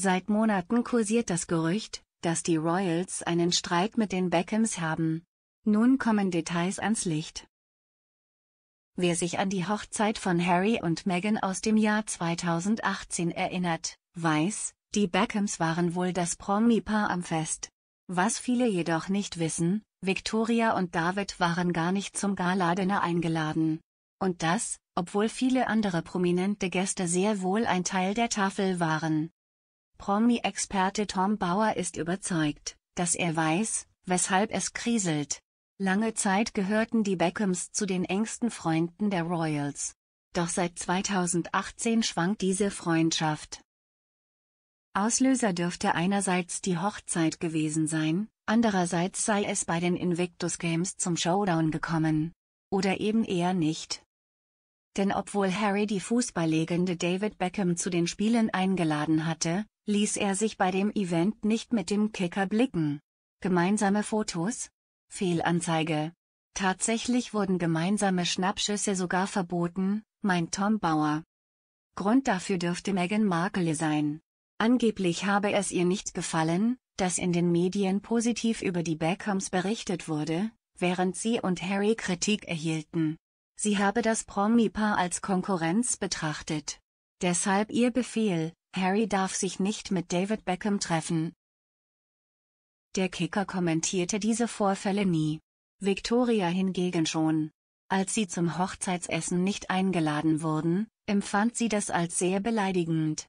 Seit Monaten kursiert das Gerücht, dass die Royals einen Streit mit den Beckhams haben. Nun kommen Details ans Licht. Wer sich an die Hochzeit von Harry und Meghan aus dem Jahr 2018 erinnert, weiß, die Beckhams waren wohl das Promi-Paar am Fest. Was viele jedoch nicht wissen, Victoria und David waren gar nicht zum Galadiner eingeladen. Und das, obwohl viele andere prominente Gäste sehr wohl ein Teil der Tafel waren. Promi-Experte Tom Bauer ist überzeugt, dass er weiß, weshalb es kriselt. Lange Zeit gehörten die Beckhams zu den engsten Freunden der Royals. Doch seit 2018 schwankt diese Freundschaft. Auslöser dürfte einerseits die Hochzeit gewesen sein, andererseits sei es bei den Invictus Games zum Showdown gekommen. Oder eben eher nicht. Denn obwohl Harry die Fußballlegende David Beckham zu den Spielen eingeladen hatte, ließ er sich bei dem Event nicht mit dem Kicker blicken. Gemeinsame Fotos? Fehlanzeige. Tatsächlich wurden gemeinsame Schnappschüsse sogar verboten, meint Tom Bauer. Grund dafür dürfte Meghan Markle sein. Angeblich habe es ihr nicht gefallen, dass in den Medien positiv über die Beckhams berichtet wurde, während sie und Harry Kritik erhielten. Sie habe das Promi-Paar als Konkurrenz betrachtet. Deshalb ihr Befehl, Harry darf sich nicht mit David Beckham treffen. Der Kicker kommentierte diese Vorfälle nie. Victoria hingegen schon. Als sie zum Hochzeitsessen nicht eingeladen wurden, empfand sie das als sehr beleidigend.